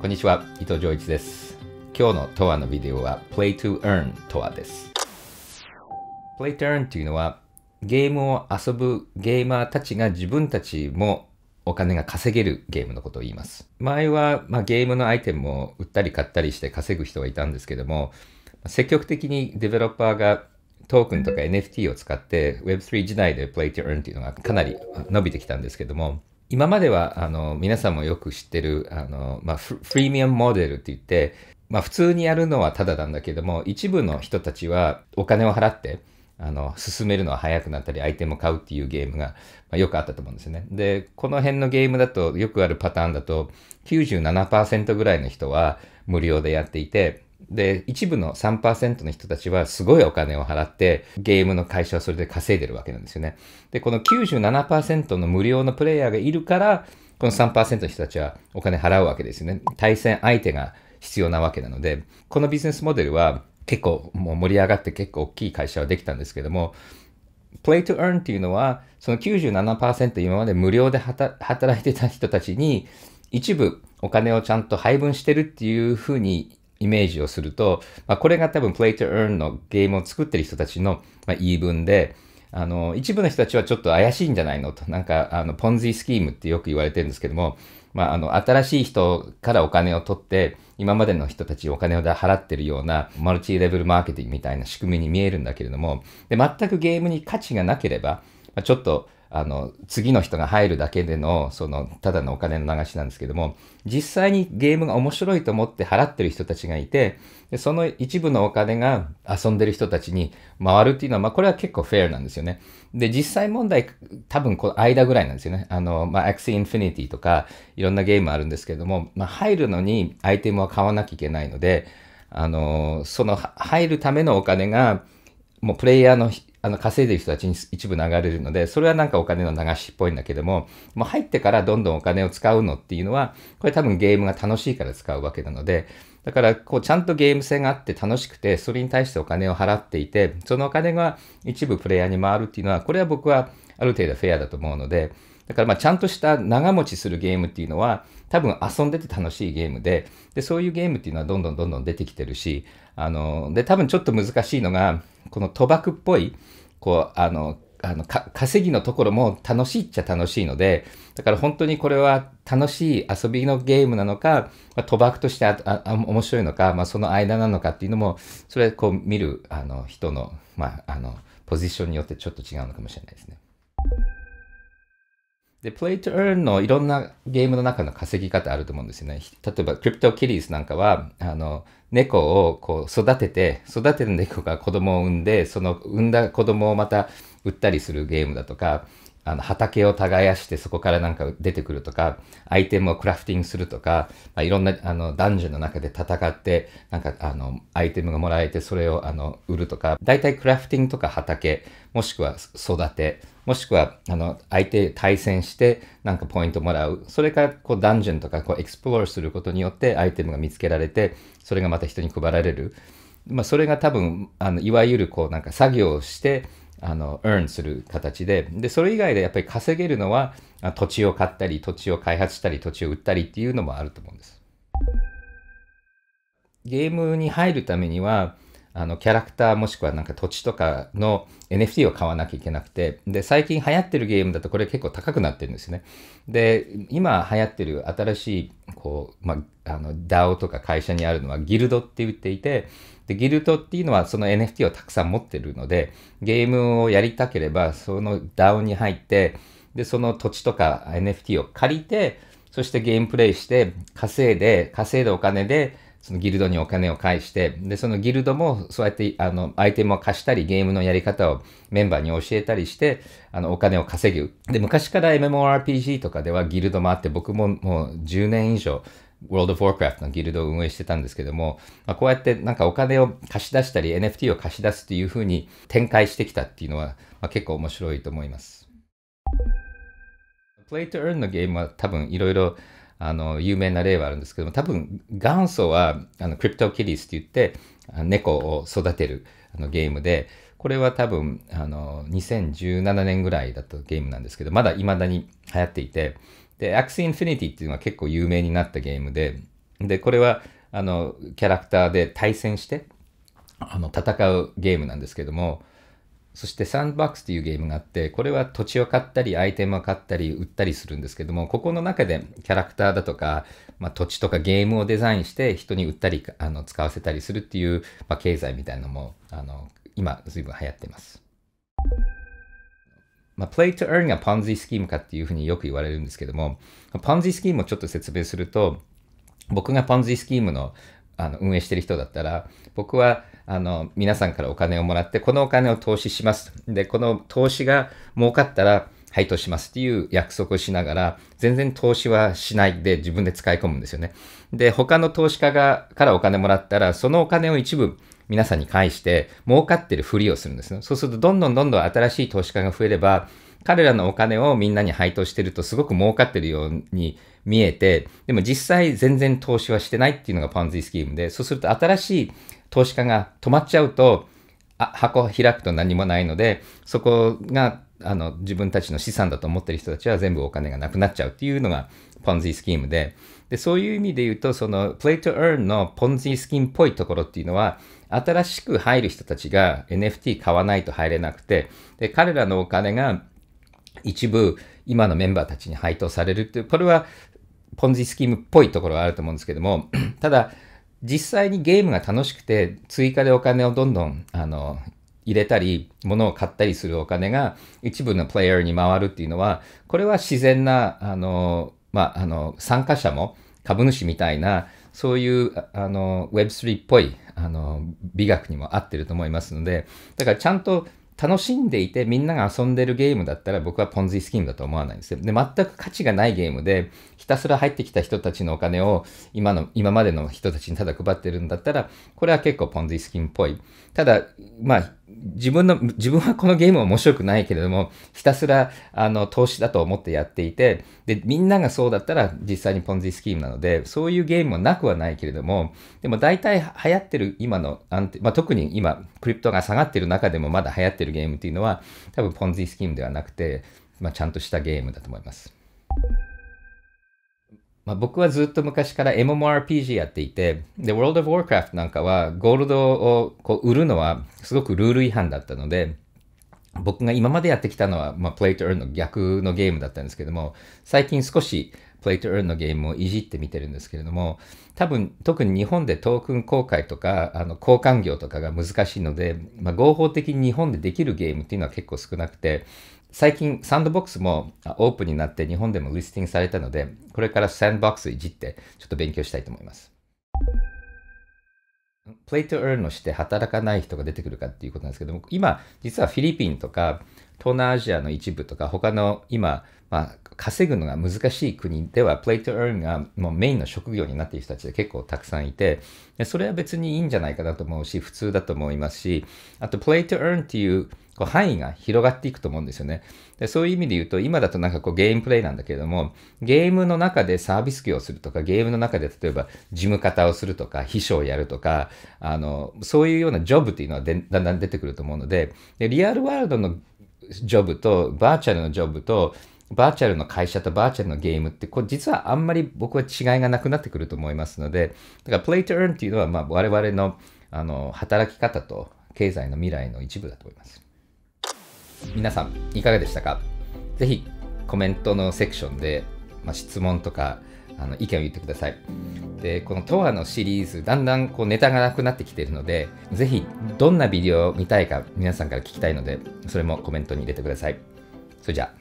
こんにちは、伊藤浄一です。今日の TOA のビデオは Play to Earn TOA です。Play to Earn というのはゲームを遊ぶゲーマーたちが自分たちもお金が稼げるゲームのことを言います。前は、まあ、ゲームのアイテムを売ったり買ったりして稼ぐ人がいたんですけども、積極的にデベロッパーがトークンとか NFT を使って Web3 時代で Play to Earn というのがかなり伸びてきたんですけども、今まではあの皆さんもよく知ってるあの、まあ、フリーミアムモデルって言って、まあ、普通にやるのはただなんだけども一部の人たちはお金を払ってあの進めるのは早くなったりアイテムを買うっていうゲームが、まあ、よくあったと思うんですよね。でこの辺のゲームだとよくあるパターンだと97%ぐらいの人は無料でやっていてで、一部の3%の人たちはすごいお金を払って、ゲームの会社はそれで稼いでるわけなんですよね。で、この97%の無料のプレイヤーがいるから、この3%の人たちはお金払うわけですよね。対戦相手が必要なわけなので、このビジネスモデルは結構もう盛り上がって結構大きい会社はできたんですけども、play to earn っていうのは、その97%今まで無料で働いてた人たちに、一部お金をちゃんと配分してるっていうふうにイメージをすると、まあ、これが多分 Play to Earn のゲームを作ってる人たちの、ま言い分で、あの、一部の人たちはちょっと怪しいんじゃないのと、なんか、あの、ポンジスキームってよく言われてるんですけども、まあ、あの、新しい人からお金を取って、今までの人たちお金を払ってるような、マルチレベルマーケティングみたいな仕組みに見えるんだけれども、で、全くゲームに価値がなければ、まあ、ちょっと、あの、次の人が入るだけでの、その、ただのお金の流しなんですけども、実際にゲームが面白いと思って払ってる人たちがいて、でその一部のお金が遊んでる人たちに回るっていうのは、まあ、これは結構フェアなんですよね。で、実際問題、多分この間ぐらいなんですよね。あの、まあ、Axie i n f i n i t とか、いろんなゲームあるんですけども、まあ、入るのにアイテムは買わなきゃいけないので、あの、その入るためのお金が、もうプレイヤーのあの、稼いでる人たちに一部流れるので、それはなんかお金の流しっぽいんだけども、もう入ってからどんどんお金を使うのっていうのは、これ多分ゲームが楽しいから使うわけなので、だから、こう、ちゃんとゲーム性があって楽しくて、それに対してお金を払っていて、そのお金が一部プレイヤーに回るっていうのは、これは僕はある程度フェアだと思うので、だからまあちゃんとした長持ちするゲームっていうのは多分遊んでて楽しいゲームででそういうゲームっていうのはどんどんどんどん出てきてるしあので多分ちょっと難しいのがこの賭博っぽい、こう、あの、あの稼ぎのところも楽しいっちゃ楽しいので、だから本当にこれは楽しい遊びのゲームなのか、まあ、賭博としてああ面白いのか、まあ、その間なのかっていうのも、それこう見るあの人の,、まあ、あのポジションによってちょっと違うのかもしれないですね。で、プレイ y to e のいろんなゲームの中の稼ぎ方あると思うんですよね。例えば、クリプトキリースなんかは、あの、猫をこう育てて、育てる猫が子供を産んで、その産んだ子供をまた、売ったりするゲームだとか、あの畑を耕してそこからなんか出てくるとか、アイテムをクラフティングするとか、まあ、いろんなあのダンジョンの中で戦って、なんかあのアイテムがもらえてそれをあの売るとか、大体クラフティングとか畑、もしくは育て、もしくはあの相手対戦してなんかポイントもらう。それからこうダンジョンとかこうエクスプロールすることによってアイテムが見つけられて、それがまた人に配られる。まあ、それが多分あのいわゆるこうなんか作業をしてあの、earn する形で、で、それ以外でやっぱり稼げるのは、土地を買ったり、土地を開発したり、土地を売ったりっていうのもあると思うんです。ゲームに入るためには、あの、キャラクターもしくはなんか土地とかの NFT を買わなきゃいけなくて、で、最近流行ってるゲームだとこれ結構高くなってるんですよね。で、今流行ってる新しい、こう、まあ、あの、DAO とか会社にあるのはギルドって言っていて、で、ギルドっていうのはその NFT をたくさん持ってるので、ゲームをやりたければ、その DAO に入って、で、その土地とか NFT を借りて、そしてゲームプレイして、稼いで、稼いだお金で、そのギルドにお金を返して、で、そのギルドも、そうやって、あの、アイテムを貸したり、ゲームのやり方をメンバーに教えたりして、あの、お金を稼ぐ。で、昔から MMORPG とかではギルドもあって、僕ももう10年以上、World of Warcraft のギルドを運営してたんですけども、まあ、こうやってなんかお金を貸し出したり NFT を貸し出すっていうふうに展開してきたっていうのは、まあ、結構面白いと思います。Play to Earn のゲームは多分いろいろあの、有名な例はあるんですけども、多分元祖は、あの、クリプトキリスって言って、猫を育てるあのゲームで、これは多分、あの、2017年ぐらいだったゲームなんですけど、まだ未だに流行っていて、で、a x i イ Infinity っていうのは結構有名になったゲームで、で、これは、あの、キャラクターで対戦して、あの、戦うゲームなんですけども、そしてサンドバックスというゲームがあって、これは土地を買ったり、アイテムを買ったり、売ったりするんですけども、ここの中でキャラクターだとか、まあ、土地とかゲームをデザインして人に売ったり、あの使わせたりするっていう、まあ、経済みたいなのも、あの今、随分流行ってます。まあ、play to earn がポン n z スキームかっていうふうによく言われるんですけども、ポンジースキームをちょっと説明すると、僕がポンジースキームのあの運営してる人だったら、僕はあの皆さんからお金をもらって、このお金を投資します。で、この投資が儲かったら、配当しますっていう約束をしながら、全然投資はしないで自分で使い込むんですよね。で、他の投資家がからお金もらったら、そのお金を一部皆さんに返して、儲かってるふりをするんですね。そうすると、どんどんどんどん新しい投資家が増えれば、彼らのお金をみんなに配当してるとすごく儲かってるように見えて、でも実際全然投資はしてないっていうのがパンズイスキームで、そうすると新しい投資家が止まっちゃうと、あ箱開くと何もないので、そこがあの自分たちの資産だと思ってる人たちは全部お金がなくなっちゃうっていうのがポンズイスキームで、でそういう意味で言うと、その Play to Earn のポンズイスキームっぽいところっていうのは、新しく入る人たちが NFT 買わないと入れなくて、で彼らのお金が一部今のメンバーたちに配当されるっていう、これはポンジスキームっぽいところはあると思うんですけども、ただ実際にゲームが楽しくて追加でお金をどんどんあの入れたり、物を買ったりするお金が一部のプレイヤーに回るっていうのは、これは自然な、あの、まあ、あの、参加者も株主みたいな、そういう、あの、Web3 っぽい、あの、美学にも合ってると思いますので、だからちゃんと楽しんでいてみんなが遊んでるゲームだったら僕はポンズイスキームだと思わないんですよ。で、全く価値がないゲームで、ひたすら入ってきた人たちのお金を今の、今までの人たちにただ配ってるんだったら、これは結構ポンズイスキンっぽい。ただ、まあ、自分の、自分はこのゲームは面白くないけれども、ひたすら、あの、投資だと思ってやっていて、で、みんながそうだったら実際にポンズイスキームなので、そういうゲームもなくはないけれども、でも大体流行ってる今の安定、まあ、特に今、クリプトが下がってる中でもまだ流行ってるゲームっていうのは、多分ポンズイスキームではなくて、まあ、ちゃんとしたゲームだと思います。まあ、僕はずっと昔から MMORPG やっていて、で、World of Warcraft なんかはゴールドをこう売るのはすごくルール違反だったので、僕が今までやってきたのは、まあ、Play to Earn の逆のゲームだったんですけども、最近少しプレイト Earn のゲームをいじってみてるんですけれども、多分、特に日本でトークン公開とか、あの、交換業とかが難しいので、まあ、合法的に日本でできるゲームっていうのは結構少なくて、最近、サンドボックスもオープンになって日本でもリスティングされたので、これからサンドボックスいじって、ちょっと勉強したいと思います。プレイト Earn をして働かない人が出てくるかっていうことなんですけども、今、実はフィリピンとか、東南アジアの一部とか、他の今、まあ、稼ぐのが難しい国では、プレイト・エーンがもうメインの職業になっている人たちが結構たくさんいて、それは別にいいんじゃないかなと思うし、普通だと思いますし、あと、プレイト・ a ーンっていうこう範囲が広がっていくと思うんですよね。でそういう意味で言うと、今だとなんかこうゲームプレイなんだけれども、ゲームの中でサービス業をするとか、ゲームの中で例えば事務方をするとか、秘書をやるとか、あの、そういうようなジョブっていうのはだんだん出てくると思うのでで、リアルワールドのジョブと、バーチャルのジョブと、バーチャルの会社とバーチャルのゲームって、これ実はあんまり僕は違いがなくなってくると思いますので、だから Play to Earn っていうのは、まあ、我々のあの働き方と経済の未来の一部だと思います。皆さん、いかがでしたかぜひコメントのセクションで、まあ、質問とかあの意見を言ってください。で、この TOA のシリーズ、だんだんこうネタがなくなってきているので、ぜひどんなビデオを見たいか皆さんから聞きたいので、それもコメントに入れてください。それじゃあ。